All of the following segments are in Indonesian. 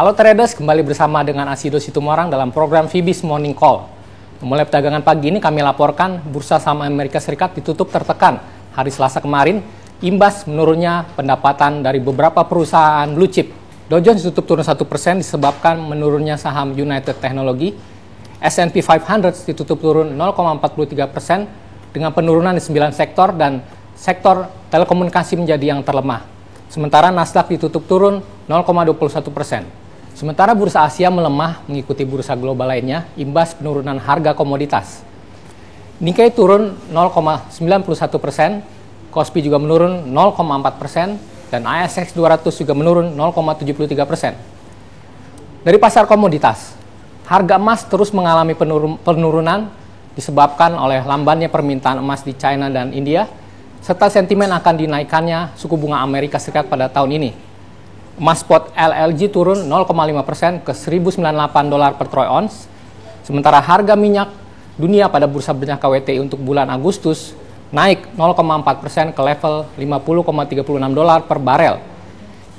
Halo traders, kembali bersama dengan Asido Situmorang dalam program Fibis Morning Call. Mulai perdagangan pagi ini kami laporkan bursa saham Amerika Serikat ditutup tertekan hari Selasa kemarin imbas menurunnya pendapatan dari beberapa perusahaan blue chip. Dow Jones ditutup turun 1% disebabkan menurunnya saham United Technology. S&P 500 ditutup turun 0,43% dengan penurunan di 9 sektor dan sektor telekomunikasi menjadi yang terlemah. Sementara Nasdaq ditutup turun 0,21 persen. Sementara bursa Asia melemah mengikuti bursa global lainnya imbas penurunan harga komoditas. Nikkei turun 0,91 persen, Kospi juga menurun 0,4 persen, dan ASX 200 juga menurun 0,73 persen. Dari pasar komoditas, harga emas terus mengalami penurunan disebabkan oleh lambannya permintaan emas di China dan India, serta sentimen akan dinaikannya suku bunga Amerika Serikat pada tahun ini. Emas spot LLG turun 0,5% ke 1098 dolar per troy ounce, sementara harga minyak dunia pada bursa minyak KWT untuk bulan Agustus naik 0,4% ke level 50,36 dolar per barel.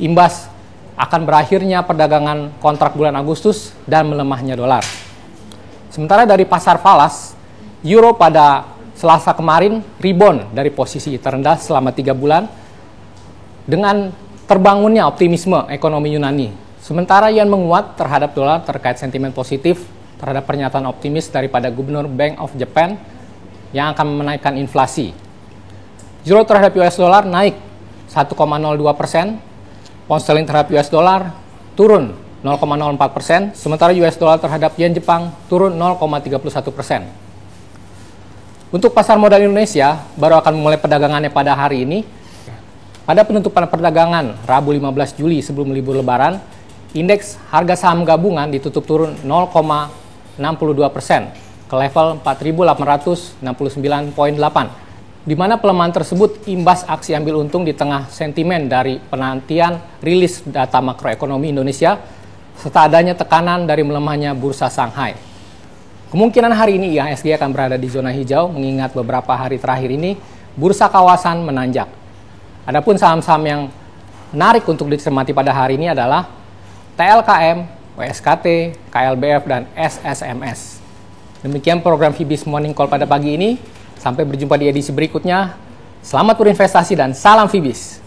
Imbas akan berakhirnya perdagangan kontrak bulan Agustus dan melemahnya dolar. Sementara dari pasar falas, euro pada Selasa kemarin rebound dari posisi terendah selama tiga bulan dengan terbangunnya optimisme ekonomi Yunani. Sementara yen menguat terhadap dolar terkait sentimen positif terhadap pernyataan optimis daripada Gubernur Bank of Japan yang akan menaikkan inflasi. Euro terhadap US dollar naik 1,02 persen, pound sterling terhadap US dollar turun 0,04 persen, sementara US dollar terhadap yen Jepang turun 0,31 persen. Untuk pasar modal Indonesia, baru akan memulai perdagangannya pada hari ini, pada penutupan perdagangan Rabu 15 Juli sebelum libur lebaran, indeks harga saham gabungan ditutup turun 0,62 persen ke level 4.869.8, di mana pelemahan tersebut imbas aksi ambil untung di tengah sentimen dari penantian rilis data makroekonomi Indonesia serta adanya tekanan dari melemahnya bursa Shanghai. Kemungkinan hari ini IHSG akan berada di zona hijau mengingat beberapa hari terakhir ini bursa kawasan menanjak. Adapun saham-saham yang menarik untuk dicermati pada hari ini adalah TLKM, WSKT, KLBF, dan SSMS. Demikian program Hibis Morning Call pada pagi ini. Sampai berjumpa di edisi berikutnya. Selamat berinvestasi dan salam Fibis.